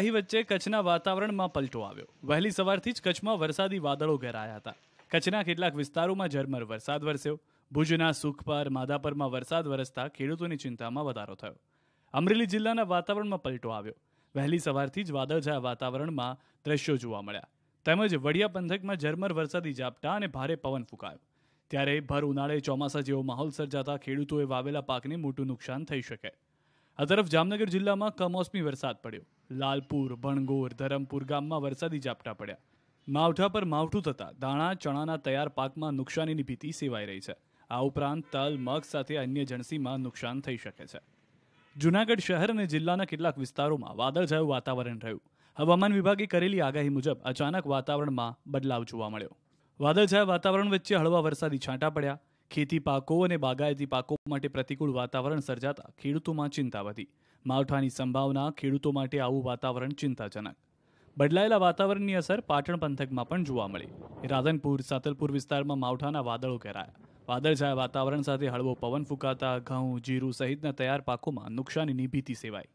આહી વચ્ચે કચ્છના વાતાવરણમાં પલટો આવ્યો વહેલી સવારથી જ કચ્છમાં વરસાદી વાદળો ઘેરાયા હતા કચ્છના કેટલાક વિસ્તારોમાં ઝરમર વરસાદ વરસ્યો ભુજના સુખપર માધાપરમાં વરસાદ વરસતા ખેડૂતોની ચિંતામાં વધારો થયો અમરેલી જિલ્લાના વાતાવરણમાં પલટો આવ્યો વહેલી સવારથી જ વાદળછાયા વાતાવરણમાં દ્રશ્યો જોવા મળ્યા તેમજ વડિયા પંથકમાં ઝરમર વરસાદી ઝાપટા અને ભારે પવન ફૂંકાયો ત્યારે ભર ઉનાળે ચોમાસા જેવો માહોલ સર્જાતા ખેડૂતોએ વાવેલા પાકને મોટું નુકસાન થઈ શકે આ તરફ જામનગર જિલ્લામાં કમોસમી વરસાદ પડ્યો લાલપુર ભણગોર ધરમપુર ગામમાં વરસાદી ઝાપટા પડ્યા માવઠા પર માવઠું થતાં દાણા ચણાના તૈયાર પાકમાં નુકસાનીની ભીતિ સેવાઈ રહી છે આ ઉપરાંત તલ મગ સાથે અન્ય જણસીમાં નુકસાન થઈ શકે છે જૂનાગઢ શહેર અને જિલ્લાના કેટલાક વિસ્તારોમાં વાદળછાયું વાતાવરણ રહ્યું હવામાન વિભાગે કરેલી આગાહી મુજબ અચાનક વાતાવરણમાં બદલાવ જોવા મળ્યો વાદળછાયા વાતાવરણ વચ્ચે હળવા વરસાદી છાંટા પડ્યા ખેતી પાકો અને બાગાયતી પાકો માટે પ્રતિકૂળ વાતાવરણ સર્જાતા ખેડૂતોમાં ચિંતા વધી માવઠાની સંભાવના ખેડૂતો માટે આવું વાતાવરણ ચિંતાજનક બદલાયેલા વાતાવરણની અસર પાટણ પંથકમાં પણ જોવા મળી રાધનપુર સાતલપુર વિસ્તારમાં માવઠાના વાદળો ઘેરાયા વાદળછાયા વાતાવરણ સાથે હળવો પવન ફૂંકાતા ઘઉં જીરું સહિતના તૈયાર પાકોમાં નુકસાનીની ભીતિ સેવાઈ